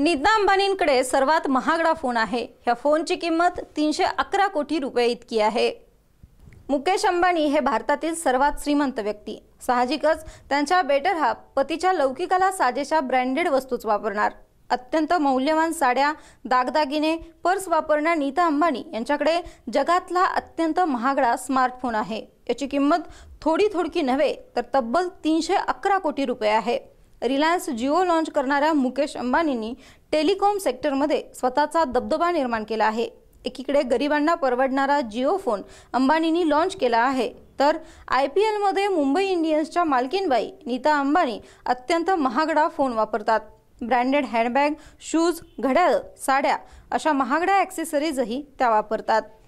नीता अंबानींकडे सर्वात महागडा फोन आहे ह्या फोनची किंमत तीनशे अकरा कोटी रुपये इतकी आहे मुकेश अंबानी हे भारतातील सर्वात श्रीमंत व्यक्ती साहजिकच त्यांच्या बेटर हा पतीच्या लौकिकाला साजेशा ब्रँडेड वस्तूच वापरणार अत्यंत मौल्यवान साड्या दागदागिने पर्स वापरणार नीता अंबानी यांच्याकडे जगातला अत्यंत महागडा स्मार्टफोन आहे याची किंमत थोडी थोडकी नव्हे तर तब्बल तीनशे अकरा कोटी रुपये आहे रिलायन्स जिओ लॉन्च करणाऱ्या मुकेश अंबानींनी टेलिकॉम सेक्टरमध्ये स्वतःचा दबदबा निर्माण केला आहे एकीकडे गरिबांना परवडणारा जिओ फोन अंबानींनी लॉन्च केला आहे तर आय पी एलमध्ये मुंबई इंडियन्सच्या मालकीनबाई नीता अंबानी अत्यंत महागडा फोन वापरतात ब्रँडेड हँडबॅग शूज घड्याळ साड्या अशा महागड्या ॲक्सेसरीजही त्या वापरतात